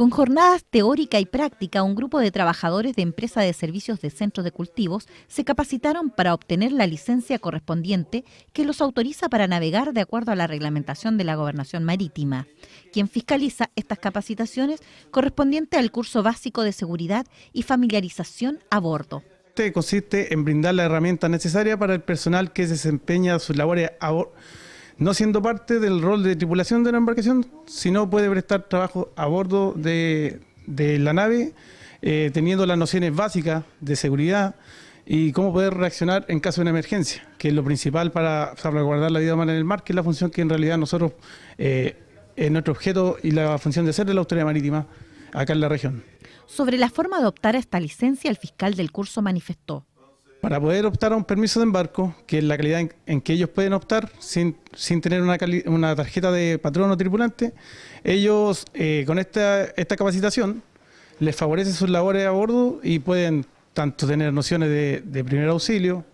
Con jornadas teórica y práctica, un grupo de trabajadores de empresa de servicios de centros de cultivos se capacitaron para obtener la licencia correspondiente que los autoriza para navegar de acuerdo a la reglamentación de la Gobernación Marítima, quien fiscaliza estas capacitaciones correspondiente al curso básico de seguridad y familiarización a bordo este consiste en brindar la herramienta necesaria para el personal que desempeña sus labores a bordo no siendo parte del rol de tripulación de la embarcación, sino puede prestar trabajo a bordo de, la nave, eh, teniendo las nociones básicas de seguridad y cómo poder reaccionar en caso de una emergencia, que es lo principal para salvaguardar la vida humana en el mar, que es la función que en realidad nosotros, eh, es nuestro objeto y la función de ser de la autoridad marítima acá en la región. Sobre la forma de adoptar a esta licencia, el fiscal del curso manifestó. Para poder optar a un permiso de embarco, que es la calidad en, que ellos pueden optar sin, sin tener una, una, tarjeta de patrón o tripulante, ellos eh, con esta, esta capacitación les favorece sus labores a bordo y pueden tanto tener nociones de, primer auxilio,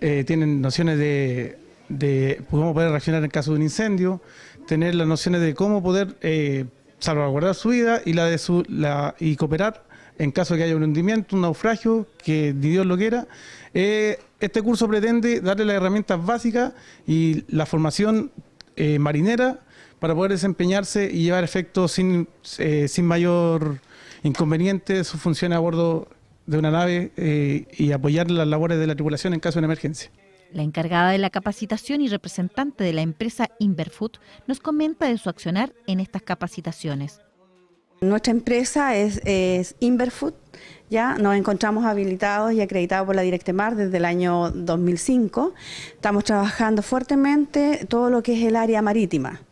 eh, tienen nociones de, de, cómo poder reaccionar en caso de un incendio, tener las nociones de cómo poder eh, salvaguardar su vida y la de su la, y cooperar en caso de que haya un hundimiento, un naufragio, que ni Dios lo quiera. Eh, este curso pretende darle las herramientas básicas y la formación eh, marinera para poder desempeñarse y llevar efectos sin, eh, sin mayor inconveniente su función a bordo de una nave y apoyar las labores de la tripulación en caso de una emergencia. La encargada de la capacitación y representante de la empresa Inverfood nos comenta de su accionar en estas capacitaciones. Nuestra empresa es, Inverfood, ya nos encontramos habilitados y acreditados por la Directemar desde el año 2005. Estamos trabajando fuertemente todo lo que es el área marítima.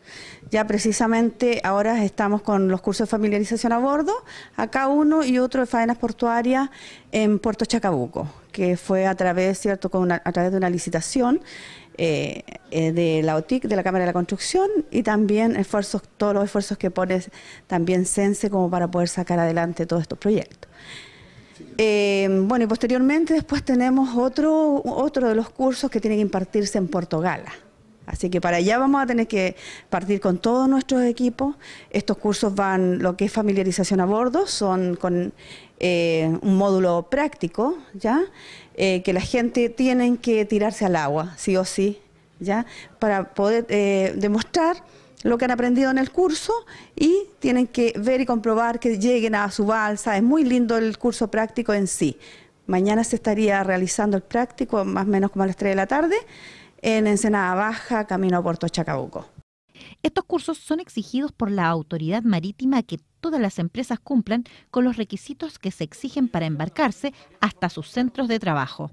Ya precisamente ahora estamos con los cursos de familiarización a bordo, acá uno y otro de faenas portuarias en Puerto Chacabuco, que fue a través, ¿cierto? Con a través de una licitación eh, eh, de la OTIC, de la Cámara de la Construcción, y también esfuerzos, todos los esfuerzos que pone también sense como para poder sacar adelante todos estos proyectos. Eh, bueno, y posteriormente después tenemos otro, otro de los cursos que tiene que impartirse en Portugal. Así que para allá vamos a tener que partir con todos nuestros equipos. Estos cursos van, lo que es familiarización a bordo, son con eh, un módulo práctico, ¿ya? Eh, que la gente tiene que tirarse al agua, sí o sí, ¿ya? Para poder eh, demostrar lo que han aprendido en el curso y tienen que ver y comprobar que lleguen a su balsa. Es muy lindo el curso práctico en sí. Mañana se estaría realizando el práctico, más o menos como a las 3 de la tarde en Ensenada Baja, camino a Puerto Chacabuco. Estos cursos son exigidos por la autoridad marítima que todas las empresas cumplan con los requisitos que se exigen para embarcarse hasta sus centros de trabajo.